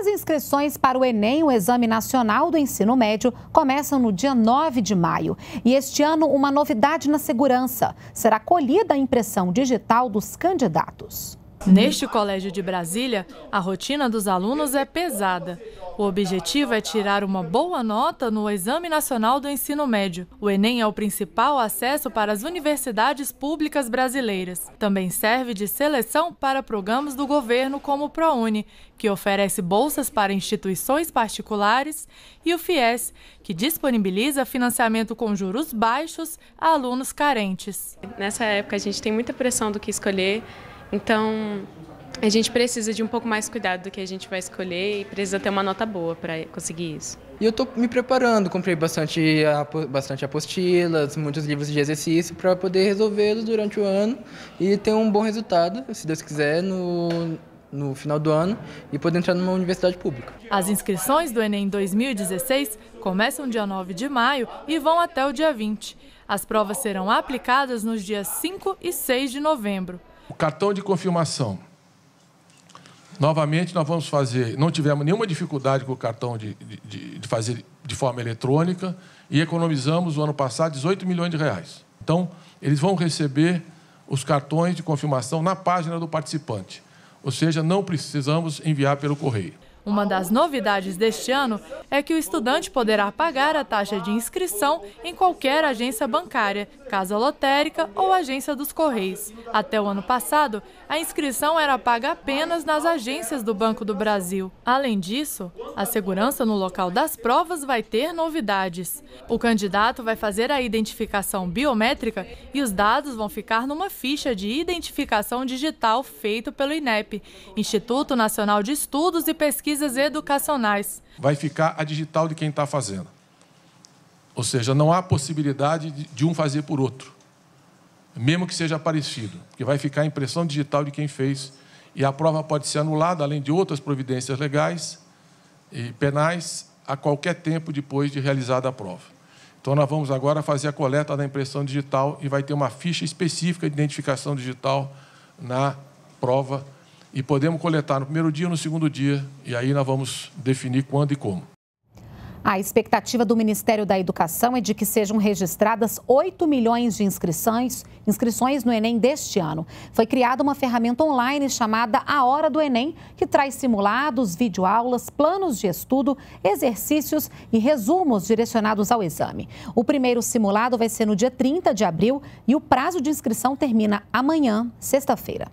As inscrições para o Enem, o Exame Nacional do Ensino Médio, começam no dia 9 de maio. E este ano, uma novidade na segurança: será colhida a impressão digital dos candidatos. Neste colégio de Brasília, a rotina dos alunos é pesada. O objetivo é tirar uma boa nota no Exame Nacional do Ensino Médio. O Enem é o principal acesso para as universidades públicas brasileiras. Também serve de seleção para programas do governo como o ProUni, que oferece bolsas para instituições particulares, e o FIES, que disponibiliza financiamento com juros baixos a alunos carentes. Nessa época a gente tem muita pressão do que escolher então, a gente precisa de um pouco mais cuidado do que a gente vai escolher e precisa ter uma nota boa para conseguir isso. E eu estou me preparando, comprei bastante, bastante apostilas, muitos livros de exercício para poder resolvê-los durante o ano e ter um bom resultado, se Deus quiser, no, no final do ano e poder entrar numa universidade pública. As inscrições do Enem 2016 começam dia 9 de maio e vão até o dia 20. As provas serão aplicadas nos dias 5 e 6 de novembro. O cartão de confirmação. Novamente, nós vamos fazer. Não tivemos nenhuma dificuldade com o cartão de, de, de fazer de forma eletrônica e economizamos o ano passado 18 milhões de reais. Então, eles vão receber os cartões de confirmação na página do participante. Ou seja, não precisamos enviar pelo correio. Uma das novidades deste ano é que o estudante poderá pagar a taxa de inscrição em qualquer agência bancária, casa lotérica ou agência dos Correios. Até o ano passado, a inscrição era paga apenas nas agências do Banco do Brasil. Além disso, a segurança no local das provas vai ter novidades. O candidato vai fazer a identificação biométrica e os dados vão ficar numa ficha de identificação digital feito pelo INEP, Instituto Nacional de Estudos e Pesquisas pesquisas educacionais. Vai ficar a digital de quem está fazendo. Ou seja, não há possibilidade de um fazer por outro, mesmo que seja parecido, porque vai ficar a impressão digital de quem fez e a prova pode ser anulada, além de outras providências legais e penais, a qualquer tempo depois de realizada a prova. Então, nós vamos agora fazer a coleta da impressão digital e vai ter uma ficha específica de identificação digital na prova e podemos coletar no primeiro dia ou no segundo dia, e aí nós vamos definir quando e como. A expectativa do Ministério da Educação é de que sejam registradas 8 milhões de inscrições, inscrições no Enem deste ano. Foi criada uma ferramenta online chamada A Hora do Enem, que traz simulados, videoaulas, planos de estudo, exercícios e resumos direcionados ao exame. O primeiro simulado vai ser no dia 30 de abril e o prazo de inscrição termina amanhã, sexta-feira.